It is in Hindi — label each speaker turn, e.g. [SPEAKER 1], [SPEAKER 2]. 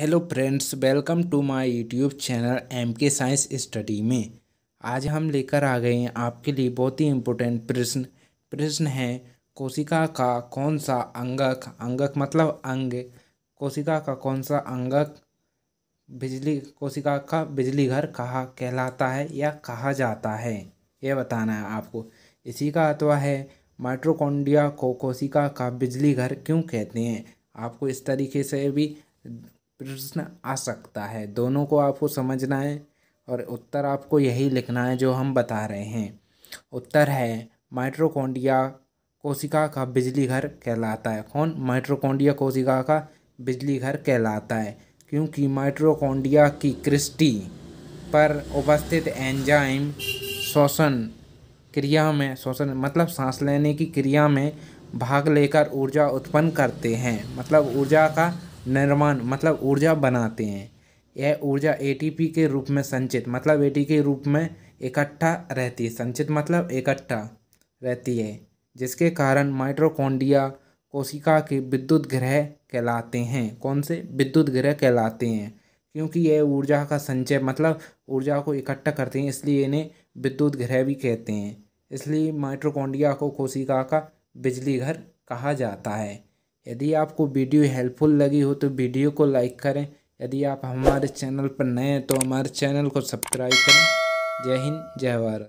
[SPEAKER 1] hello friends welcome to my YouTube channel M K science study में आज हम लेकर आ गए हैं आपके लिए बहुत ही इम्पोर्टेंट प्रश्न प्रश्न है कोशिका का कौन सा अंगक अंगक मतलब अंग कोशिका का कौन सा अंगक बिजली कोशिका का बिजली घर कहा कहलाता है या कहा जाता है यह बताना है आपको इसी का अथवा है माइट्रोकोंडिया को कोशिका का बिजली घर क्यों कहते हैं आपको इस तरीके से भी प्रश्न आ सकता है दोनों को आपको समझना है और उत्तर आपको यही लिखना है जो हम बता रहे हैं उत्तर है माइट्रोकोंडिया कोशिका का बिजली घर कहलाता है कौन माइट्रोकोंडिया कोशिका का बिजली घर कहलाता है क्योंकि माइट्रोकोंडिया की क्रिस्टी पर उपस्थित एंजाइम श्वसन क्रिया में श्वसन मतलब सांस लेने की क्रिया में भाग लेकर ऊर्जा उत्पन्न करते हैं मतलब ऊर्जा का निर्माण मतलब ऊर्जा बनाते हैं यह ऊर्जा एटीपी के रूप में संचित मतलब एटी के रूप में इकट्ठा रहती है संचित मतलब इकट्ठा रहती है जिसके कारण माइट्रोकोंडिया कोशिका के विद्युत ग्रह कहलाते हैं कौन से विद्युत ग्रह कहलाते हैं क्योंकि यह ऊर्जा का संचय मतलब ऊर्जा को इकट्ठा करते हैं इसलिए इन्हें विद्युत ग्रह भी कहते हैं इसलिए माइट्रोकोंडिया को कोशिका का बिजली घर कहा जाता है यदि आपको वीडियो हेल्पफुल लगी हो तो वीडियो को लाइक करें यदि आप हमारे चैनल पर नए हैं तो हमारे चैनल को सब्सक्राइब करें जय हिंद जय भारत